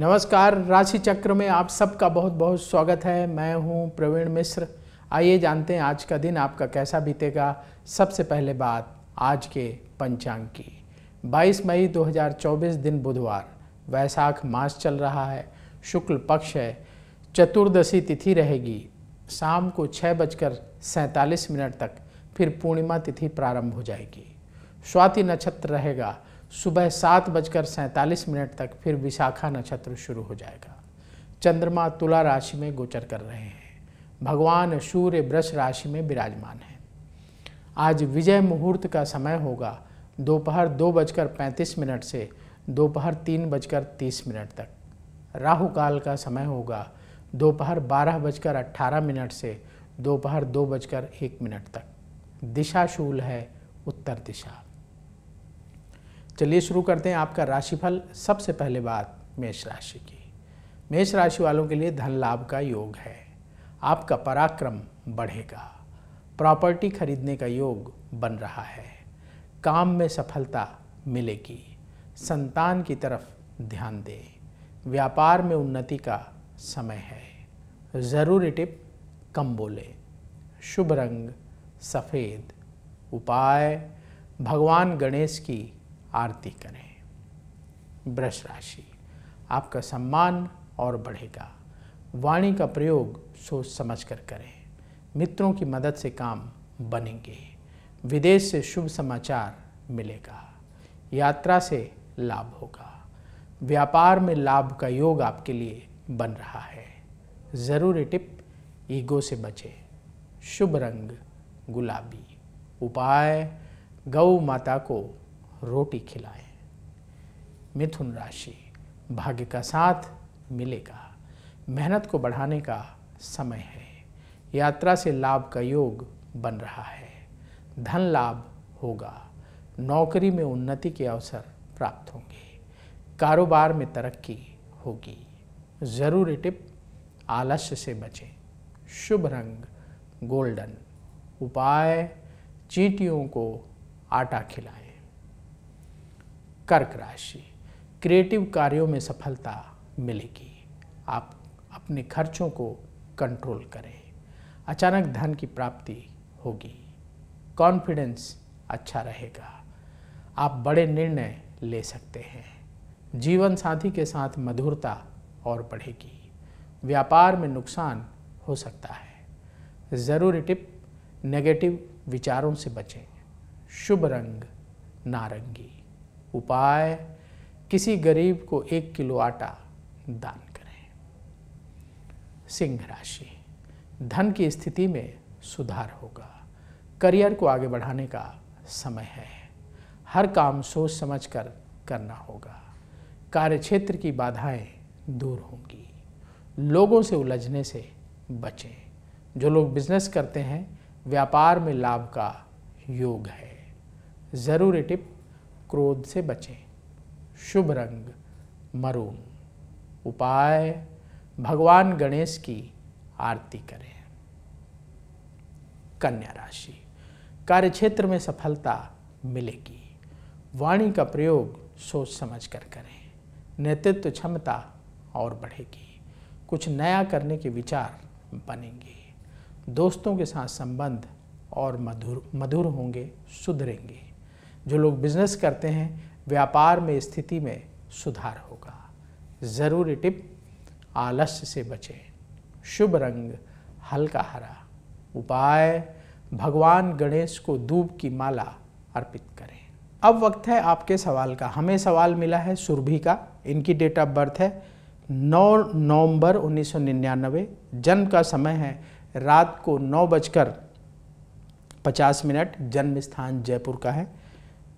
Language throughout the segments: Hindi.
नमस्कार राशि चक्र में आप सबका बहुत बहुत स्वागत है मैं हूं प्रवीण मिश्र आइए जानते हैं आज का दिन आपका कैसा बीतेगा सबसे पहले बात आज के पंचांग की 22 मई 2024 दिन बुधवार वैशाख मास चल रहा है शुक्ल पक्ष है चतुर्दशी तिथि रहेगी शाम को छः बजकर सैंतालीस मिनट तक फिर पूर्णिमा तिथि प्रारंभ हो जाएगी स्वाति नक्षत्र रहेगा सुबह सात बजकर सैंतालीस मिनट तक फिर विशाखा नक्षत्र शुरू हो जाएगा चंद्रमा तुला राशि में गोचर कर रहे हैं भगवान सूर्य वृष राशि में विराजमान हैं आज विजय मुहूर्त का समय होगा दोपहर दो बजकर पैंतीस मिनट से दोपहर तीन बजकर तीस मिनट तक राहु काल का समय होगा दोपहर बारह बजकर अट्ठारह मिनट से दोपहर दो बजकर एक मिनट तक दिशा शूल है उत्तर दिशा चलिए शुरू करते हैं आपका राशिफल सबसे पहले बात मेष राशि की मेष राशि वालों के लिए धन लाभ का योग है आपका पराक्रम बढ़ेगा प्रॉपर्टी खरीदने का योग बन रहा है काम में सफलता मिलेगी संतान की तरफ ध्यान दें व्यापार में उन्नति का समय है ज़रूरी टिप कम बोले शुभ रंग सफ़ेद उपाय भगवान गणेश की आरती करें वृष राशि आपका सम्मान और बढ़ेगा वाणी का प्रयोग सोच समझ कर करें मित्रों की मदद से काम बनेंगे विदेश से शुभ समाचार मिलेगा यात्रा से लाभ होगा व्यापार में लाभ का योग आपके लिए बन रहा है ज़रूरी टिप ईगो से बचें शुभ रंग गुलाबी उपाय गौ माता को रोटी खिलाए मिथुन राशि भाग्य का साथ मिलेगा मेहनत को बढ़ाने का समय है यात्रा से लाभ का योग बन रहा है धन लाभ होगा नौकरी में उन्नति के अवसर प्राप्त होंगे कारोबार में तरक्की होगी ज़रूरी टिप आलस्य से बचें शुभ रंग गोल्डन उपाय चींटियों को आटा खिलाएं कर्क राशि क्रिएटिव कार्यों में सफलता मिलेगी आप अपने खर्चों को कंट्रोल करें अचानक धन की प्राप्ति होगी कॉन्फिडेंस अच्छा रहेगा आप बड़े निर्णय ले सकते हैं जीवन साथी के साथ मधुरता और बढ़ेगी व्यापार में नुकसान हो सकता है ज़रूरी टिप नेगेटिव विचारों से बचें शुभ रंग नारंगी उपाय किसी गरीब को एक किलो आटा दान करें सिंह राशि धन की स्थिति में सुधार होगा करियर को आगे बढ़ाने का समय है हर काम सोच समझ कर करना होगा कार्य क्षेत्र की बाधाएं दूर होंगी लोगों से उलझने से बचें जो लोग बिजनेस करते हैं व्यापार में लाभ का योग है ज़रूरी टिप क्रोध से बचें शुभ रंग मरून उपाय भगवान गणेश की आरती करें कन्या राशि कार्य क्षेत्र में सफलता मिलेगी वाणी का प्रयोग सोच समझ कर करें नेतृत्व क्षमता और बढ़ेगी कुछ नया करने के विचार बनेंगे दोस्तों के साथ संबंध और मधुर मधुर होंगे सुधरेंगे जो लोग बिजनेस करते हैं व्यापार में स्थिति में सुधार होगा ज़रूरी टिप आलस्य से बचें शुभ रंग हल्का हरा उपाय भगवान गणेश को दूब की माला अर्पित करें अब वक्त है आपके सवाल का हमें सवाल मिला है सुरभि का इनकी डेट ऑफ बर्थ है 9 नवंबर 1999 जन्म का समय है रात को नौ बजकर पचास मिनट जन्म स्थान जयपुर का है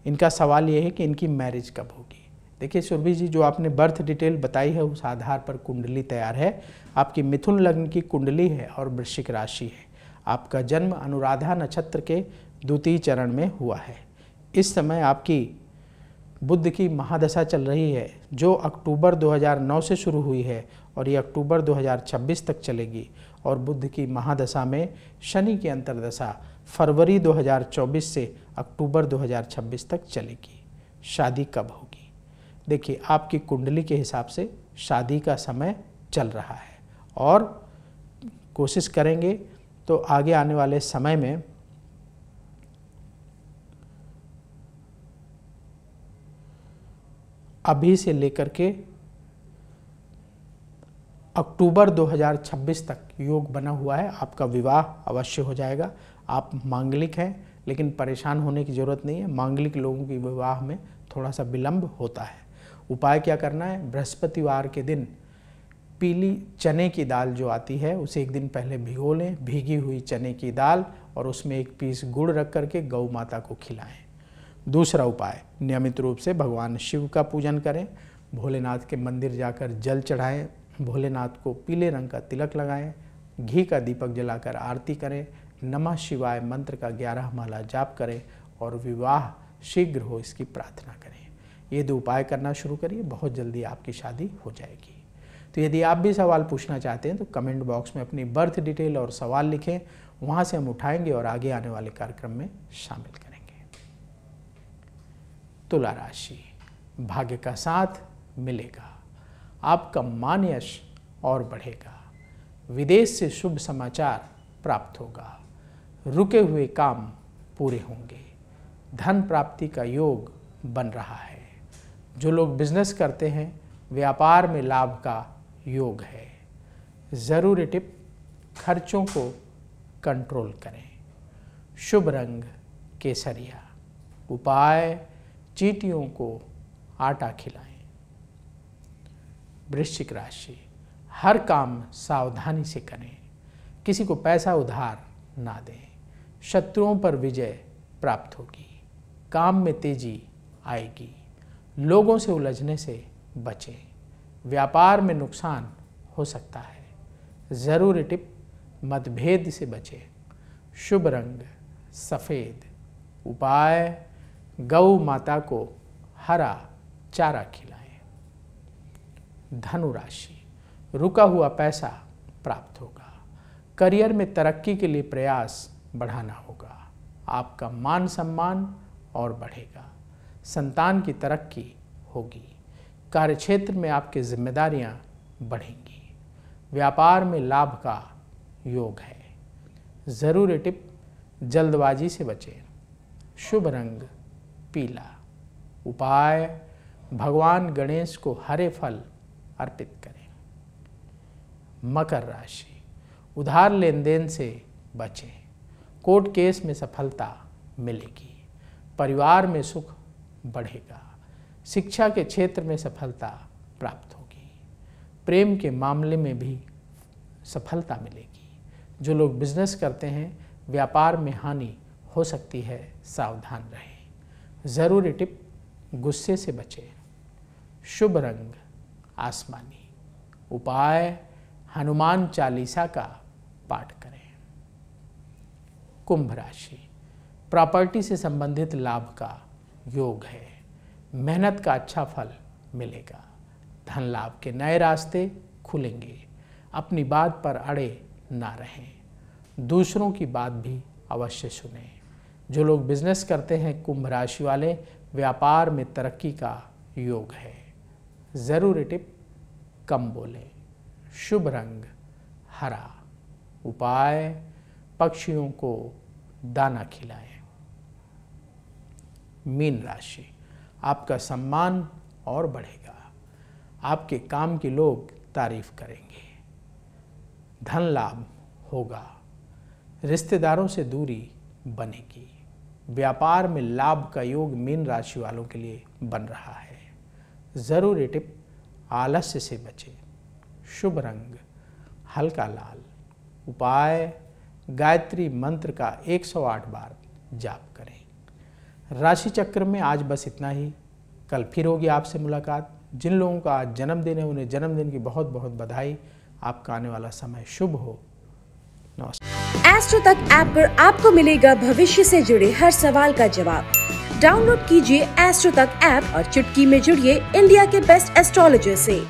इनका सवाल ये है कि इनकी मैरिज कब होगी देखिए सुरभि जी जो आपने बर्थ डिटेल बताई है उस आधार पर कुंडली तैयार है आपकी मिथुन लग्न की कुंडली है और वृश्चिक राशि है आपका जन्म अनुराधा नक्षत्र के द्वितीय चरण में हुआ है इस समय आपकी बुद्ध की महादशा चल रही है जो अक्टूबर 2009 से शुरू हुई है और ये अक्टूबर 2026 तक चलेगी और बुद्ध की महादशा में शनि की अंतरदशा फरवरी 2024 से अक्टूबर 2026 तक चलेगी शादी कब होगी देखिए आपकी कुंडली के हिसाब से शादी का समय चल रहा है और कोशिश करेंगे तो आगे आने वाले समय में अभी से लेकर के अक्टूबर 2026 तक योग बना हुआ है आपका विवाह अवश्य हो जाएगा आप मांगलिक हैं लेकिन परेशान होने की ज़रूरत नहीं है मांगलिक लोगों की विवाह में थोड़ा सा विलम्ब होता है उपाय क्या करना है बृहस्पतिवार के दिन पीली चने की दाल जो आती है उसे एक दिन पहले भिगो लें भीगी हुई चने की दाल और उसमें एक पीस गुड़ रख करके गौ माता को खिलाएं दूसरा उपाय नियमित रूप से भगवान शिव का पूजन करें भोलेनाथ के मंदिर जाकर जल चढ़ाएं भोलेनाथ को पीले रंग का तिलक लगाएं घी का दीपक जलाकर आरती करें नमः शिवाय मंत्र का ग्यारह माला जाप करें और विवाह शीघ्र हो इसकी प्रार्थना करें ये दो उपाय करना शुरू करिए बहुत जल्दी आपकी शादी हो जाएगी तो यदि आप भी सवाल पूछना चाहते हैं तो कमेंट बॉक्स में अपनी बर्थ डिटेल और सवाल लिखें वहाँ से हम उठाएंगे और आगे आने वाले कार्यक्रम में शामिल करेंगे तुला राशि भाग्य का साथ मिलेगा आपका मान यश और बढ़ेगा विदेश से शुभ समाचार प्राप्त होगा रुके हुए काम पूरे होंगे धन प्राप्ति का योग बन रहा है जो लोग बिजनेस करते हैं व्यापार में लाभ का योग है ज़रूरी टिप खर्चों को कंट्रोल करें शुभ रंग केसरिया उपाय चीटियों को आटा खिलाएं वृश्चिक राशि हर काम सावधानी से करें किसी को पैसा उधार ना दें शत्रुओं पर विजय प्राप्त होगी काम में तेजी आएगी लोगों से उलझने से बचें व्यापार में नुकसान हो सकता है ज़रूरी टिप मतभेद से बचें शुभ रंग सफ़ेद उपाय गौ माता को हरा चारा खिलाएं धनु राशि रुका हुआ पैसा प्राप्त होगा करियर में तरक्की के लिए प्रयास बढ़ाना होगा आपका मान सम्मान और बढ़ेगा संतान की तरक्की होगी कार्यक्षेत्र में आपकी जिम्मेदारियां बढ़ेंगी व्यापार में लाभ का योग है ज़रूरी टिप जल्दबाजी से बचें शुभ रंग पीला उपाय भगवान गणेश को हरे फल अर्पित करें मकर राशि उधार लेन देन से बचें कोर्ट केस में सफलता मिलेगी परिवार में सुख बढ़ेगा शिक्षा के क्षेत्र में सफलता प्राप्त होगी प्रेम के मामले में भी सफलता मिलेगी जो लोग बिजनेस करते हैं व्यापार में हानि हो सकती है सावधान रहें ज़रूरी टिप गुस्से से बचें शुभ रंग आसमानी उपाय हनुमान चालीसा का पाठ करें कुंभ राशि प्रॉपर्टी से संबंधित लाभ का योग है मेहनत का अच्छा फल मिलेगा धन लाभ के नए रास्ते खुलेंगे अपनी बात पर अड़े ना रहें दूसरों की बात भी अवश्य सुने जो लोग बिजनेस करते हैं कुंभ राशि वाले व्यापार में तरक्की का योग है ज़रूरी टिप कम बोलें शुभ रंग हरा उपाय पक्षियों को दाना खिलाएं मीन राशि आपका सम्मान और बढ़ेगा आपके काम के लोग तारीफ करेंगे धन लाभ होगा रिश्तेदारों से दूरी बनेगी व्यापार में लाभ का योग मीन राशि वालों के लिए बन रहा है ज़रूरी टिप आलस्य से बचें शुभ रंग हल्का लाल उपाय गायत्री मंत्र का 108 बार जाप करें राशि चक्र में आज बस इतना ही कल फिर होगी आपसे मुलाकात जिन लोगों का आज जन्मदिन है उन्हें जन्मदिन की बहुत बहुत बधाई आपका आने वाला समय शुभ हो नमस्कार एस्ट्रो तक ऐप आप पर आपको मिलेगा भविष्य से जुड़े हर सवाल का जवाब डाउनलोड कीजिए एस्ट्रो तक ऐप और चुटकी में जुड़िए इंडिया के बेस्ट एस्ट्रोलॉजर से